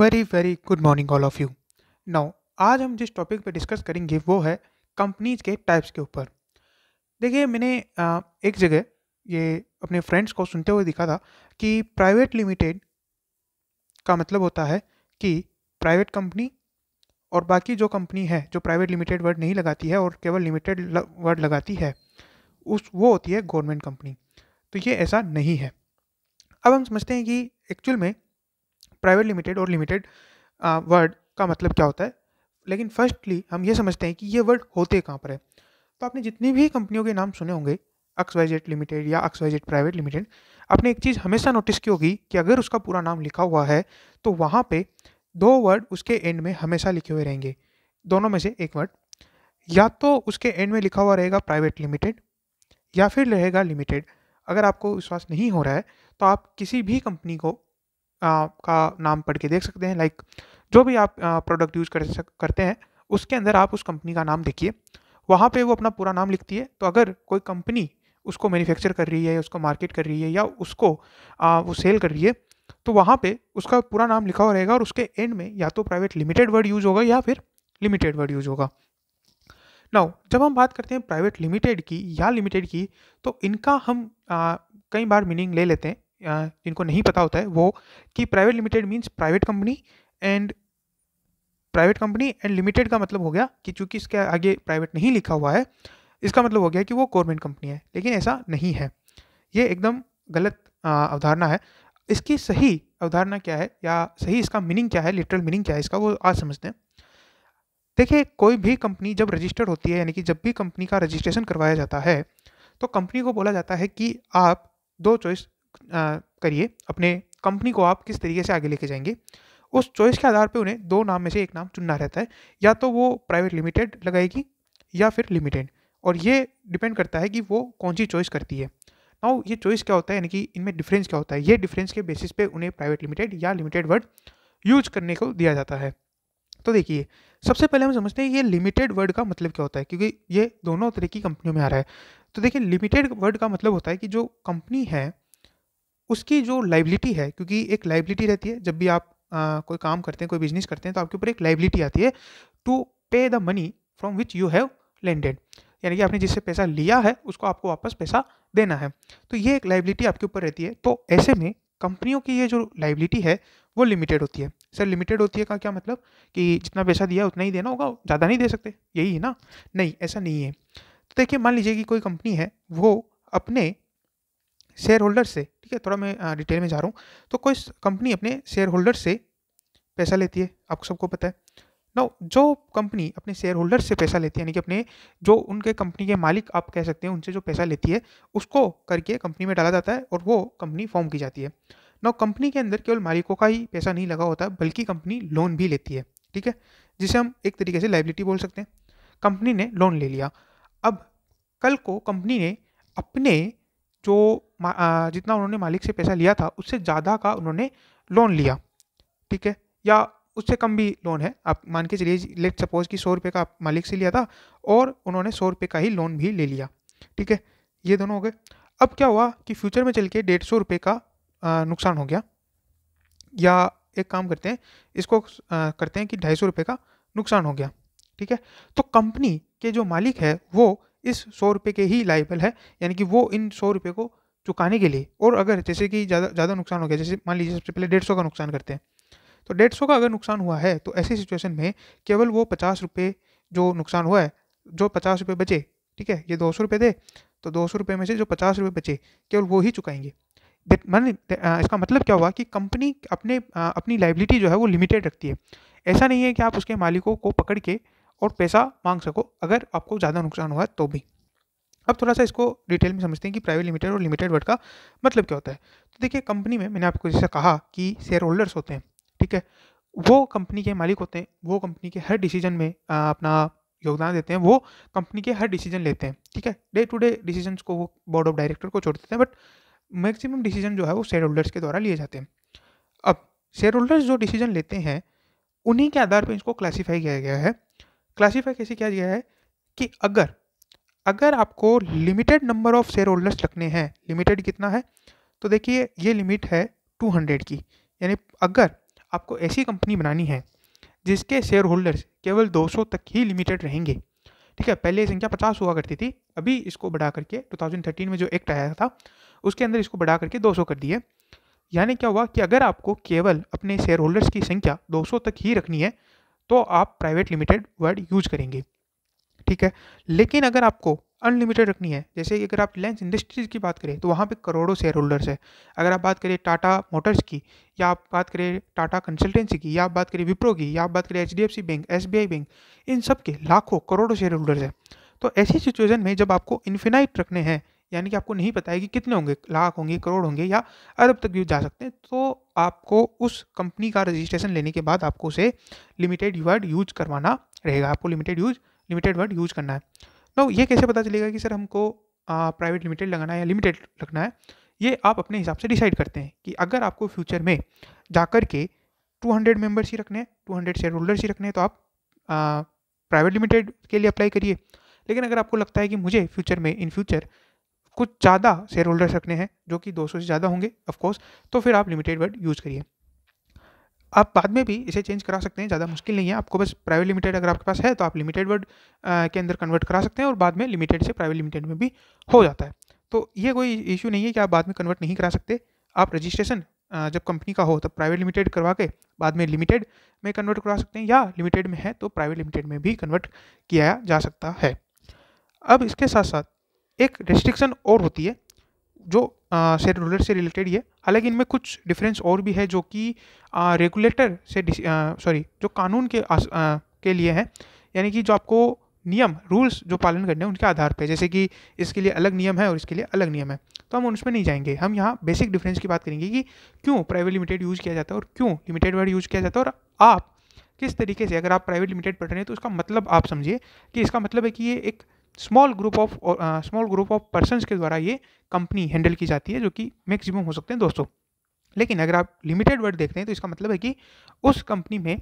very very good morning all of you now आज हम जिस टॉपिक पे डिस्कस करेंगे वो है कंपनीज के टाइप्स के ऊपर देखिए मैंने एक जगह ये अपने फ्रेंड्स को सुनते हुए दिखा था कि प्राइवेट लिमिटेड का मतलब होता है कि प्राइवेट कंपनी और बाकी जो कंपनी है जो प्राइवेट लिमिटेड वर्ड नहीं लगाती है और केवल लिमिटेड वर्ड लगाती है उस वो होती है गवर्नमेंट कंपनी तो ये ऐसा नहीं है अब हम समझते हैं कि एक्चुअल में प्राइवेट लिमिटेड और लिमिटेड वर्ड का मतलब क्या होता है लेकिन फर्स्टली हम ये समझते हैं कि ये वर्ड होते कहाँ पर है तो आपने जितनी भी कंपनियों के नाम सुने होंगे वाइजेट लिमिटेड या एक्सवाइजेट प्राइवेट लिमिटेड आपने एक चीज़ हमेशा नोटिस की होगी कि अगर उसका पूरा नाम लिखा हुआ है तो वहाँ पे दो वर्ड उसके एंड में हमेशा लिखे हुए रहेंगे दोनों में से एक वर्ड या तो उसके एंड में लिखा हुआ रहेगा प्राइवेट लिमिटेड या फिर रहेगा लिमिटेड अगर आपको विश्वास नहीं हो रहा है तो आप किसी भी कंपनी को का नाम पढ़ के देख सकते हैं लाइक जो भी आप प्रोडक्ट यूज़ कर सक करते हैं उसके अंदर आप उस कंपनी का नाम देखिए वहाँ पे वो अपना पूरा नाम लिखती है तो अगर कोई कंपनी उसको मैन्युफैक्चर कर रही है या उसको मार्केट कर रही है या उसको आ, वो सेल कर रही है तो वहाँ पे उसका पूरा नाम लिखा हुआ रहेगा और उसके एंड में या तो प्राइवेट लिमिटेड वर्ड यूज़ होगा या फिर लिमिटेड वर्ड यूज़ होगा नाउ जब हम बात करते हैं प्राइवेट लिमिटेड की या लिमिटेड की तो इनका हम आ, कई बार मीनिंग ले लेते हैं जिनको नहीं पता होता है वो कि private limited means private company and private company and limited का मतलब हो गया कि चूंकि इसके आगे प्राइवेट नहीं लिखा हुआ है इसका मतलब हो गया कि वो गवर्नमेंट कंपनी है लेकिन ऐसा नहीं है ये एकदम गलत अवधारणा है इसकी सही अवधारणा क्या है या सही इसका मीनिंग क्या है लिटरल मीनिंग क्या है इसका वो आज समझते हैं देखिए कोई भी कंपनी जब रजिस्टर्ड होती है यानी कि जब भी कंपनी का रजिस्ट्रेशन करवाया जाता है तो कंपनी को बोला जाता है कि आप दो चॉइस करिए अपने कंपनी को आप किस तरीके से आगे लेके जाएंगे उस चॉइस के आधार पे उन्हें दो नाम में से एक नाम चुनना रहता है या तो वो प्राइवेट लिमिटेड लगाएगी या फिर लिमिटेड और ये डिपेंड करता है कि वो कौन सी चॉइस करती है नाउ ये चॉइस क्या होता है यानी कि इनमें डिफरेंस क्या होता है ये डिफरेंस के बेसिस पे उन्हें प्राइवेट लिमिटेड या लिमिटेड वर्ड यूज करने को दिया जाता है तो देखिए सबसे पहले हम समझते हैं ये लिमिटेड वर्ड का मतलब क्या होता है क्योंकि ये दोनों तरह की कंपनियों में आ रहा है तो देखिए लिमिटेड वर्ड का मतलब होता है कि जो कंपनी है उसकी जो लाइबिलिटी है क्योंकि एक लाइबिलिटी रहती है जब भी आप आ, कोई काम करते हैं कोई बिजनेस करते हैं तो आपके ऊपर एक लाइबिलिटी आती है to pay the money from which you have lended यानी कि आपने जिससे पैसा लिया है उसको आपको वापस पैसा देना है तो ये एक लाइबिलिटी आपके ऊपर रहती है तो ऐसे में कंपनियों की ये जो लाइबिलिटी है वो लिमिटेड होती है सर लिमिटेड होती है का क्या मतलब कि जितना पैसा दिया उतना ही देना होगा ज़्यादा नहीं दे सकते यही है ना नहीं ऐसा नहीं है तो देखिए मान लीजिए कि कोई कंपनी है वो अपने शेयर होल्डर से ठीक है थोड़ा मैं डिटेल में जा रहा हूँ तो कोई कंपनी अपने शेयर होल्डर से पैसा लेती है आप सबको पता है ना जो कंपनी अपने शेयर होल्डर से पैसा लेती है यानी कि अपने जो उनके कंपनी के मालिक आप कह सकते हैं उनसे जो पैसा लेती है उसको करके कंपनी में डाला जाता है और वो कंपनी फॉर्म की जाती है ना कंपनी के अंदर केवल मालिकों का ही पैसा नहीं लगा होता बल्कि कंपनी लोन भी लेती है ठीक है जिसे हम एक तरीके से लाइबिलिटी बोल सकते हैं कंपनी ने लोन ले लिया अब कल को कंपनी ने अपने जो जितना उन्होंने मालिक से पैसा लिया था उससे ज़्यादा का उन्होंने लोन लिया ठीक है या उससे कम भी लोन है आप मान के चलिए लेट सपोज कि सौ रुपये का आप मालिक से लिया था और उन्होंने सौ रुपये का ही लोन भी ले लिया ठीक है ये दोनों हो गए अब क्या हुआ कि फ्यूचर में चल के डेढ़ सौ रुपये का नुकसान हो गया या एक काम करते हैं इसको करते हैं कि ढाई सौ रुपये का नुकसान हो गया ठीक है तो कंपनी के जो मालिक है वो इस सौ रुपये के ही लाइबल है यानी कि वो इन सौ रुपये को चुकाने के लिए और अगर जैसे कि ज़्यादा ज़्यादा नुकसान हो गया जैसे मान लीजिए सबसे पहले डेढ़ सौ का नुकसान करते हैं तो डेढ़ सौ का अगर नुकसान हुआ है तो ऐसी सिचुएशन में केवल वो पचास रुपये जो नुकसान हुआ है जो पचास रुपये बचे ठीक है ये दो सौ रुपये दे तो दो सौ रुपये में से जो पचास रुपये बचे केवल वो ही चुकाएंगे मान इसका मतलब क्या हुआ कि कंपनी अपने अपनी लाइबिलिटी जो है वो लिमिटेड रखती है ऐसा नहीं है कि आप उसके मालिकों को पकड़ के और पैसा मांग सको अगर आपको ज़्यादा नुकसान हुआ तो भी अब थोड़ा सा इसको डिटेल में समझते हैं कि प्राइवेट लिमिटेड और लिमिटेड वर्ड का मतलब क्या होता है तो देखिए कंपनी में मैंने आपको जैसे कहा कि शेयर होल्डर्स होते हैं ठीक है वो कंपनी के मालिक होते हैं वो कंपनी के हर डिसीजन में आ, अपना योगदान देते हैं वो कंपनी के हर डिसीजन लेते हैं ठीक है डे टू डे डिसीजन को वो बोर्ड ऑफ डायरेक्टर को छोड़ देते हैं बट मैक्सिमम डिसीजन जो है वो शेयर होल्डर्स के द्वारा लिए जाते हैं अब शेयर होल्डर्स जो डिसीजन लेते हैं उन्हीं के आधार पर इसको क्लासीफाई किया गया है क्लासीफाई कैसे किया गया है कि अगर अगर आपको limited number of shareholders रखने हैं लिमिटेड कितना है तो देखिए ये लिमिट है 200 की यानी अगर आपको ऐसी कंपनी बनानी है जिसके शेयर होल्डर्स केवल 200 तक ही लिमिटेड रहेंगे ठीक है पहले ये संख्या पचास हुआ करती थी अभी इसको बढ़ा करके 2013 में जो एक्ट आया था उसके अंदर इसको बढ़ा करके 200 कर दिए यानी क्या हुआ कि अगर आपको केवल अपने शेयर होल्डर्स की संख्या 200 तक ही रखनी है तो आप प्राइवेट लिमिटेड वर्ड यूज करेंगे ठीक है लेकिन अगर आपको अनलिमिटेड रखनी है जैसे कि अगर आप रिलायंस इंडस्ट्रीज की बात करें तो वहाँ पे करोड़ों शेयर होल्डर्स है अगर आप बात करें टाटा मोटर्स की या आप बात करें टाटा कंसल्टेंसी की या आप बात करें विप्रो की या आप बात करें एच बैंक एस बैंक इन सब के लाखों करोड़ों शेयर होल्डर्स हैं तो ऐसी सिचुएशन में जब आपको इन्फिनाइट रखने हैं यानी कि आपको नहीं पता है कि कितने होंगे लाख होंगे करोड़ होंगे या अरब तक भी जा सकते हैं तो आपको उस कंपनी का रजिस्ट्रेशन लेने के बाद आपको उसे लिमिटेड यूआर यूज करवाना रहेगा आपको limited use limited word use करना है ना ये कैसे पता चलेगा कि सर हमको प्राइवेट लिमिटेड लगाना है या लिमिटेड रखना है ये आप अपने हिसाब से डिसाइड करते हैं कि अगर आपको फ्यूचर में जाकर के 200 मेम्बर्स ही रखने हैं टू हंड्रेड शेयर होल्डर्स ही रखने हैं तो आप प्राइवेट लिमिटेड के लिए अप्लाई करिए लेकिन अगर आपको लगता है कि मुझे फ्यूचर में इन फ्यूचर कुछ ज़्यादा शेयर होल्डर्स रखने हैं जो कि 200 से ज़्यादा होंगे ऑफकोर्स तो फिर आप लिमिटेड वर्ड यूज़ करिए आप बाद में भी इसे चेंज करा सकते हैं ज़्यादा मुश्किल नहीं है आपको बस प्राइवेट लिमिटेड अगर आपके पास है तो आप लिमिटेड वर्ड के अंदर कन्वर्ट करा सकते हैं और बाद में लिमिटेड से प्राइवेट लिमिटेड में भी हो जाता है तो ये कोई इशू नहीं है कि आप बाद में कन्वर्ट नहीं करा सकते आप रजिस्ट्रेशन जब कंपनी का हो तब प्राइवेट लिमिटेड करवा के बाद में लिमिटेड में कन्वर्ट करा सकते हैं या लिमिटेड में है तो प्राइवेट लिमिटेड में भी कन्वर्ट किया जा सकता है अब इसके साथ साथ एक रेस्ट्रिक्शन और होती है जो शेयर रोलर से रिलेटेड ये हालांकि इनमें कुछ डिफरेंस और भी है जो कि रेगुलेटर से सॉरी जो कानून के आस, आ, के लिए हैं यानी कि जो आपको नियम रूल्स जो पालन करने हैं उनके आधार पर जैसे कि इसके लिए अलग नियम है और इसके लिए अलग नियम है तो हम उसमें नहीं जाएंगे हम यहाँ बेसिक डिफरेंस की बात करेंगे कि क्यों प्राइवेट लिमिटेड यूज़ किया जाता है और क्यों लिमिटेड वर्ड यूज़ किया जाता है और आप किस तरीके से अगर आप प्राइवेट लिमिटेड पढ़ रहे हैं तो उसका मतलब आप समझिए कि इसका मतलब है कि ये एक small group of small group of persons के द्वारा ये कंपनी हैंडल की जाती है जो कि मैक्सिमम हो सकते हैं दोस्तों लेकिन अगर आप लिमिटेड वर्ड देखते हैं तो इसका मतलब है कि उस कंपनी में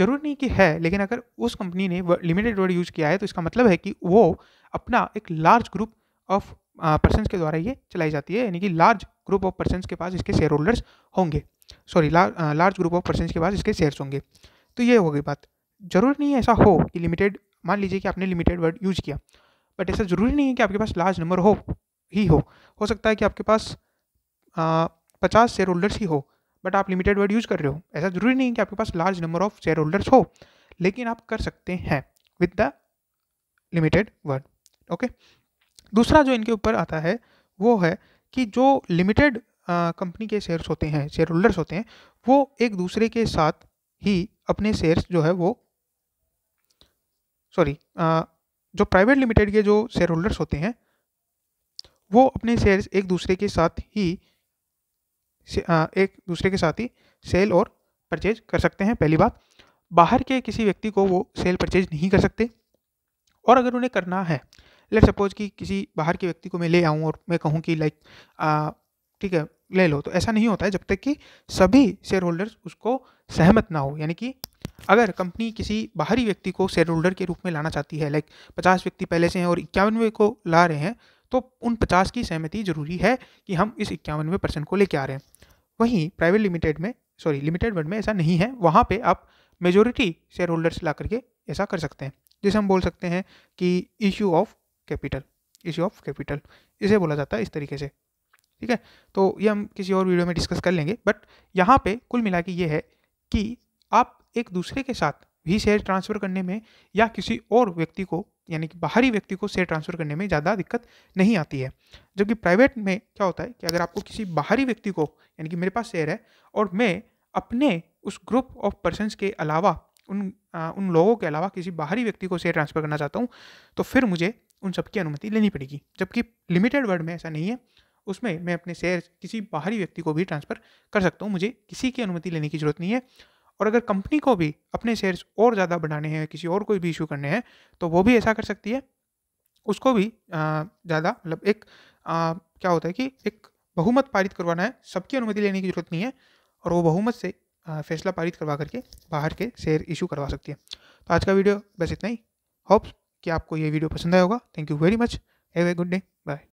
जरूर नहीं कि है लेकिन अगर उस कंपनी ने लिमिटेड वर्ड यूज़ किया है तो इसका मतलब है कि वो अपना एक लार्ज ग्रुप ऑफ पर्सन के द्वारा ये चलाई जाती है यानी कि लार्ज ग्रुप ऑफ पर्सन के पास इसके शेयर होल्डर्स होंगे sorry large group of person के पास इसके शेयर्स होंगे तो ये हो गई बात जरूर नहीं ऐसा हो कि लिमिटेड मान लीजिए कि आपने लिमिटेड वर्ड यूज़ किया बट ऐसा ज़रूरी नहीं है कि आपके पास लार्ज नंबर हो ही हो हो सकता है कि आपके पास पचास शेयर होल्डर्स ही हो बट आप लिमिटेड वर्ड यूज़ कर रहे हो ऐसा ज़रूरी नहीं है कि आपके पास large number of shareholders हो लेकिन आप कर सकते हैं with the limited word okay दूसरा जो इनके ऊपर आता है वो है कि जो लिमिटेड कंपनी के शेयर्स होते हैं शेयर होल्डर्स होते हैं वो एक दूसरे के साथ ही अपने शेयर्स जो है वो सॉरी जो प्राइवेट लिमिटेड के जो शेयर होल्डर्स होते हैं वो अपने शेयर्स एक दूसरे के साथ ही एक दूसरे के साथ ही सेल और परचेज कर सकते हैं पहली बात बाहर के किसी व्यक्ति को वो सेल परचेज नहीं कर सकते और अगर उन्हें करना है लेट सपोज कि किसी बाहर के व्यक्ति को मैं ले आऊँ और मैं कहूँ कि लाइक ठीक है ले लो तो ऐसा नहीं होता है जब तक कि सभी शेयर होल्डर्स उसको सहमत ना हो यानी कि अगर कंपनी किसी बाहरी व्यक्ति को शेयर होल्डर के रूप में लाना चाहती है लाइक पचास व्यक्ति पहले से हैं और इक्यावनवे को ला रहे हैं तो उन पचास की सहमति जरूरी है कि हम इस इक्यावनवे परसेंट को लेके आ रहे हैं वहीं प्राइवेट लिमिटेड में सॉरी लिमिटेड वर्ड में ऐसा नहीं है वहाँ पर आप मेजोरिटी शेयर होल्डर्स ला करके ऐसा कर सकते हैं जैसे हम बोल सकते हैं कि issue of capital issue of capital इसे बोला जाता है इस तरीके से ठीक है तो ये हम किसी और वीडियो में डिस्कस कर लेंगे बट यहाँ पे कुल मिला के ये है कि आप एक दूसरे के साथ भी शेयर ट्रांसफ़र करने में या किसी और व्यक्ति को यानी कि बाहरी व्यक्ति को शेयर ट्रांसफ़र करने में ज़्यादा दिक्कत नहीं आती है जबकि प्राइवेट में क्या होता है कि अगर आपको किसी बाहरी व्यक्ति को यानी कि मेरे पास शेयर है और मैं अपने उस ग्रुप ऑफ पर्सन के अलावा उन आ, उन लोगों के अलावा किसी बाहरी व्यक्ति को शेयर ट्रांसफ़र करना चाहता हूँ तो फिर मुझे उन सबकी अनुमति लेनी पड़ेगी जबकि लिमिटेड वर्ड में ऐसा नहीं है उसमें मैं अपने शेयर किसी बाहरी व्यक्ति को भी ट्रांसफ़र कर सकता हूँ मुझे किसी की अनुमति लेने की ज़रूरत नहीं है और अगर कंपनी को भी अपने शेयर्स और ज़्यादा बढ़ाने हैं किसी और कोई भी इशू करने हैं तो वो भी ऐसा कर सकती है उसको भी ज़्यादा मतलब एक आ, क्या होता है कि एक बहुमत पारित करवाना है सबकी अनुमति लेने की जरूरत नहीं है और वो बहुमत से आ, फैसला पारित करवा करके बाहर के शेयर इशू करवा सकती है तो आज का वीडियो बस इतना ही होप्स कि आपको ये वीडियो पसंद आया होगा thank you very much have a good day bye